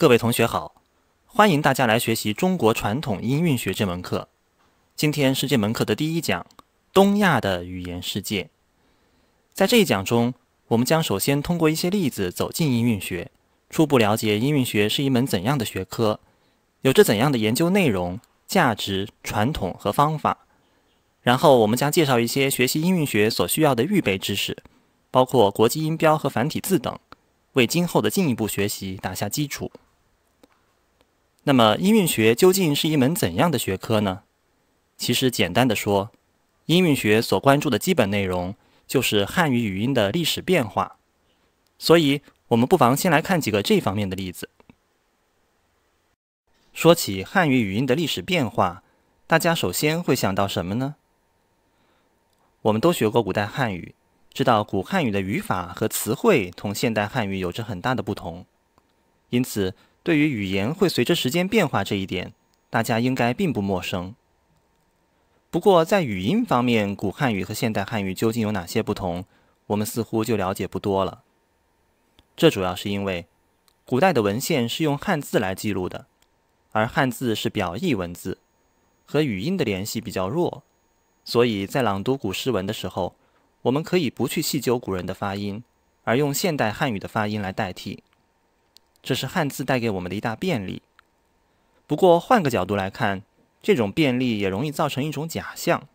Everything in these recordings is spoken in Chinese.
各位同学好，欢迎大家来学习中国传统音韵学这门课。今天是这门课的第一讲，东亚的语言世界。在这一讲中，我们将首先通过一些例子走进音韵学，初步了解音韵学是一门怎样的学科，有着怎样的研究内容、价值、传统和方法。然后，我们将介绍一些学习音韵学所需要的预备知识，包括国际音标和繁体字等，为今后的进一步学习打下基础。那么，音韵学究竟是一门怎样的学科呢？其实，简单的说，音韵学所关注的基本内容就是汉语语音的历史变化。所以，我们不妨先来看几个这方面的例子。说起汉语语音的历史变化，大家首先会想到什么呢？我们都学过古代汉语，知道古汉语的语法和词汇同现代汉语有着很大的不同，因此。对于语言会随着时间变化这一点，大家应该并不陌生。不过在语音方面，古汉语和现代汉语究竟有哪些不同，我们似乎就了解不多了。这主要是因为，古代的文献是用汉字来记录的，而汉字是表意文字，和语音的联系比较弱，所以在朗读古诗文的时候，我们可以不去细究古人的发音，而用现代汉语的发音来代替。这是汉字带给我们的一大便利。不过，换个角度来看，这种便利也容易造成一种假象，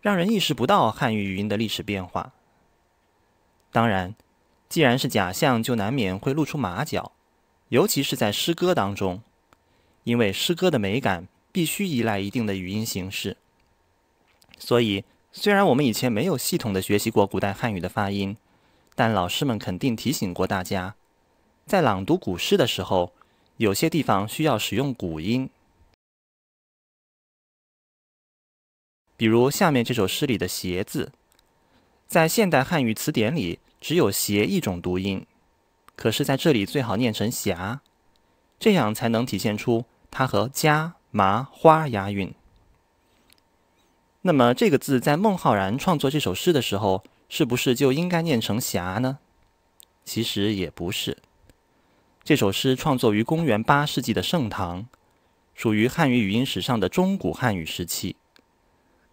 让人意识不到汉语语音的历史变化。当然，既然是假象，就难免会露出马脚，尤其是在诗歌当中，因为诗歌的美感必须依赖一定的语音形式。所以，虽然我们以前没有系统的学习过古代汉语的发音，但老师们肯定提醒过大家。在朗读古诗的时候，有些地方需要使用古音，比如下面这首诗里的“斜”字，在现代汉语词典里只有“斜”一种读音，可是在这里最好念成“霞”，这样才能体现出它和“家”“麻”“花”押韵。那么，这个字在孟浩然创作这首诗的时候，是不是就应该念成“霞”呢？其实也不是。这首诗创作于公元八世纪的盛唐，属于汉语语音史上的中古汉语时期。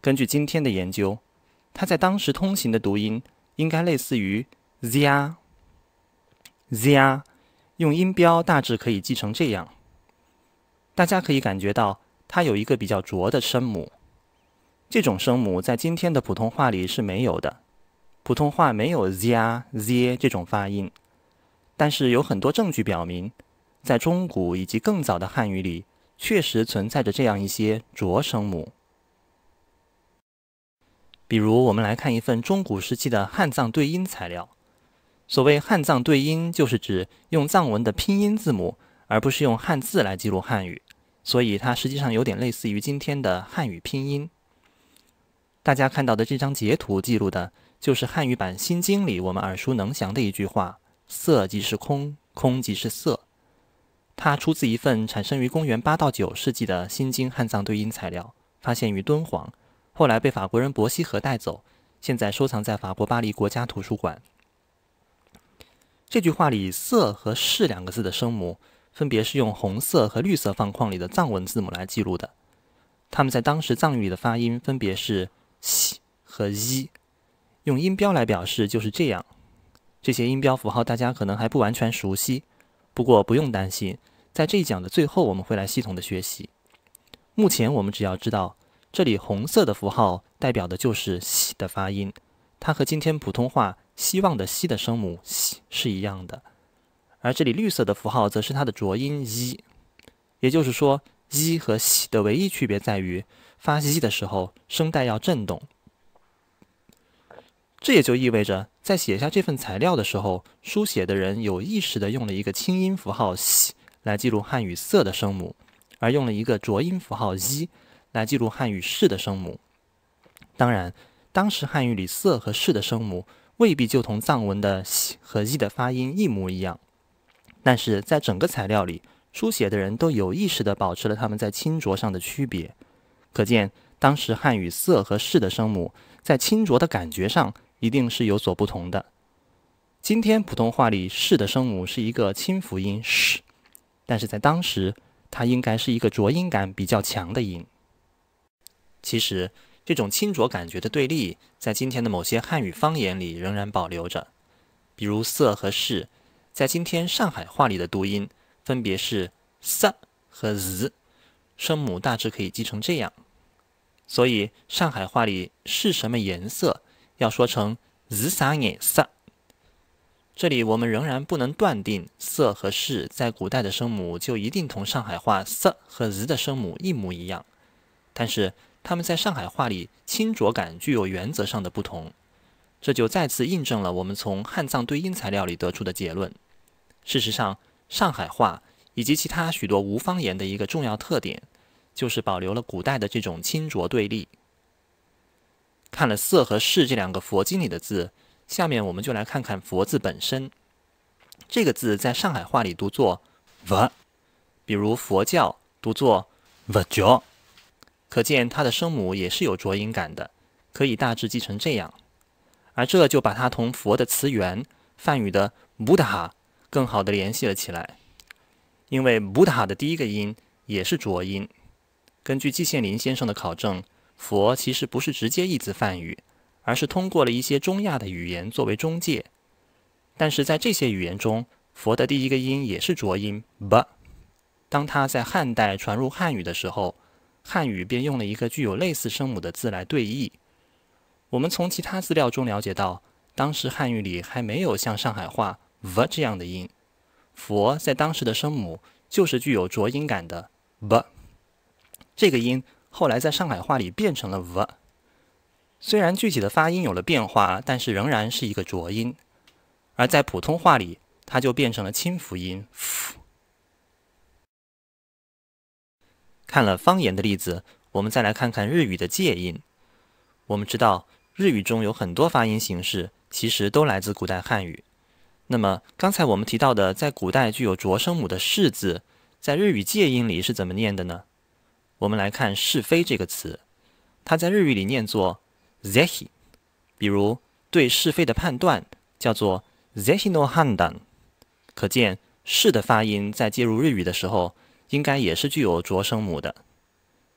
根据今天的研究，它在当时通行的读音应该类似于 z i a z i a 用音标大致可以记成这样。大家可以感觉到它有一个比较浊的声母，这种声母在今天的普通话里是没有的，普通话没有 z i a z 这种发音。但是有很多证据表明，在中古以及更早的汉语里，确实存在着这样一些浊声母。比如，我们来看一份中古时期的汉藏对音材料。所谓汉藏对音，就是指用藏文的拼音字母，而不是用汉字来记录汉语，所以它实际上有点类似于今天的汉语拼音。大家看到的这张截图记录的就是汉语版《新经》里我们耳熟能详的一句话。色即是空，空即是色。它出自一份产生于公元八到九世纪的新经汉藏对音材料，发现于敦煌，后来被法国人伯希和带走，现在收藏在法国巴黎国家图书馆。这句话里“色”和“是”两个字的声母，分别是用红色和绿色方框里的藏文字母来记录的。它们在当时藏语里的发音分别是“西”和“一”，用音标来表示就是这样。这些音标符号大家可能还不完全熟悉，不过不用担心，在这一讲的最后我们会来系统的学习。目前我们只要知道，这里红色的符号代表的就是“西”的发音，它和今天普通话“希望”的“西”的声母“西”是一样的。而这里绿色的符号则是它的浊音“一”，也就是说，“一”和“西”的唯一区别在于发“西”的时候声带要震动。这也就意味着，在写下这份材料的时候，书写的人有意识地用了一个清音符号“西”来记录汉语“色”的声母，而用了一个浊音符号“一”来记录汉语“士”的声母。当然，当时汉语里“色”和“士”的声母未必就同藏文的“西”和“一”的发音一模一样，但是在整个材料里，书写的人都有意识地保持了他们在清浊上的区别，可见当时汉语“色”和“势的声母在清浊的感觉上。一定是有所不同的。今天普通话里“是”的声母是一个清辅音 “sh”，但是在当时，它应该是一个浊音感比较强的音。其实，这种清浊感觉的对立，在今天的某些汉语方言里仍然保留着。比如“色”和“是”，在今天上海话里的读音分别是 s 和 z 声母大致可以记成这样。所以，上海话里“是什么颜色”。要说成“日”“三”“眼”“色”，这里我们仍然不能断定“色”和“是”在古代的声母就一定同上海话“色”和“ z 的声母一模一样。但是，它们在上海话里清浊感具有原则上的不同，这就再次印证了我们从汉藏对应材料里得出的结论。事实上，上海话以及其他许多吴方言的一个重要特点，就是保留了古代的这种清浊对立。看了“色”和“世”这两个佛经里的字，下面我们就来看看“佛”字本身。这个字在上海话里读作“佛”，比如佛教读作“佛教”，可见它的声母也是有浊音感的，可以大致记成这样。而这就把它同佛的词源梵语的 “buddha” 更好的联系了起来，因为 “buddha” 的第一个音也是浊音。根据季羡林先生的考证。佛其实不是直接一自梵语，而是通过了一些中亚的语言作为中介。但是在这些语言中，佛的第一个音也是浊音 b。当它在汉代传入汉语的时候，汉语便用了一个具有类似声母的字来对译。我们从其他资料中了解到，当时汉语里还没有像上海话 “b” 这样的音。佛在当时的声母就是具有浊音感的 “b”。这个音。后来在上海话里变成了“无”，虽然具体的发音有了变化，但是仍然是一个浊音；而在普通话里，它就变成了清辅音 “f”。看了方言的例子，我们再来看看日语的借音。我们知道，日语中有很多发音形式其实都来自古代汉语。那么，刚才我们提到的在古代具有浊声母的“士”字，在日语借音里是怎么念的呢？我们来看“是非”这个词，它在日语里念作 “zehi”。比如对是非的判断叫做 “zehi no h a n d a n 可见“是”的发音在介入日语的时候，应该也是具有浊声母的。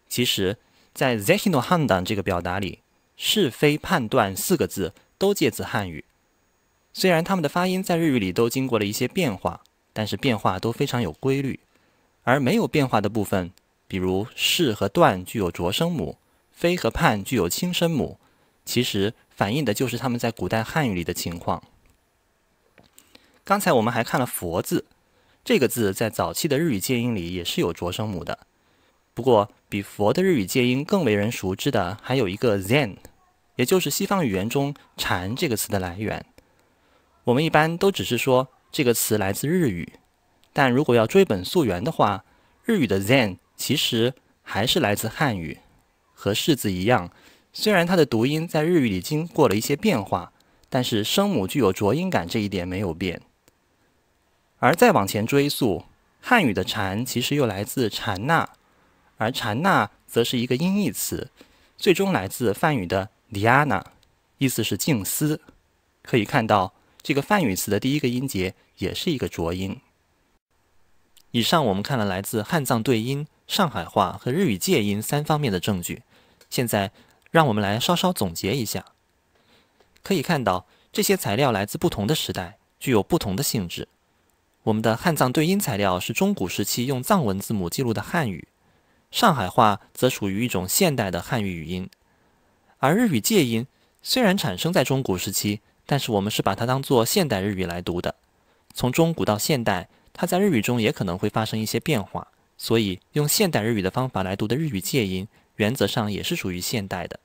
其实，在 “zehi no h a n d a n 这个表达里，“是非判断”四个字都借自汉语。虽然它们的发音在日语里都经过了一些变化，但是变化都非常有规律，而没有变化的部分。比如“是”和“断”具有浊声母，“非”和“畔”具有轻声母，其实反映的就是他们在古代汉语里的情况。刚才我们还看了“佛”字，这个字在早期的日语借音里也是有浊声母的。不过，比“佛”的日语借音更为人熟知的还有一个 “Zen”，也就是西方语言中“禅”这个词的来源。我们一般都只是说这个词来自日语，但如果要追本溯源的话，日语的 “Zen”。其实还是来自汉语，和柿子一样，虽然它的读音在日语里经过了一些变化，但是声母具有浊音感这一点没有变。而再往前追溯，汉语的禅其实又来自禅那，而禅那则是一个音译词，最终来自梵语的 “liana”，意思是静思。可以看到，这个梵语词的第一个音节也是一个浊音。以上我们看了来自汉藏对音上海话和日语借音三方面的证据，现在让我们来稍稍总结一下。可以看到，这些材料来自不同的时代，具有不同的性质。我们的汉藏对音材料是中古时期用藏文字母记录的汉语，上海话则属于一种现代的汉语语音，而日语借音虽然产生在中古时期，但是我们是把它当做现代日语来读的。从中古到现代，它在日语中也可能会发生一些变化。所以，用现代日语的方法来读的日语借音，原则上也是属于现代的。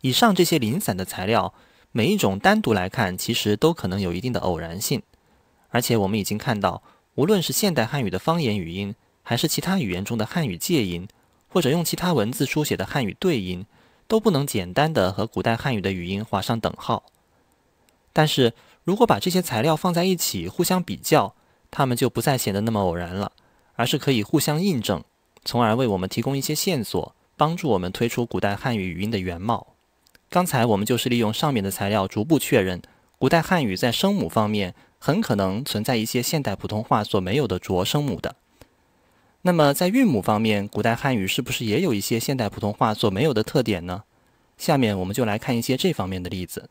以上这些零散的材料，每一种单独来看，其实都可能有一定的偶然性。而且我们已经看到，无论是现代汉语的方言语音，还是其他语言中的汉语借音，或者用其他文字书写的汉语对音，都不能简单的和古代汉语的语音划上等号。但是如果把这些材料放在一起互相比较，它们就不再显得那么偶然了。而是可以互相印证，从而为我们提供一些线索，帮助我们推出古代汉语语音的原貌。刚才我们就是利用上面的材料，逐步确认古代汉语在声母方面很可能存在一些现代普通话所没有的浊声母的。那么在韵母方面，古代汉语是不是也有一些现代普通话所没有的特点呢？下面我们就来看一些这方面的例子。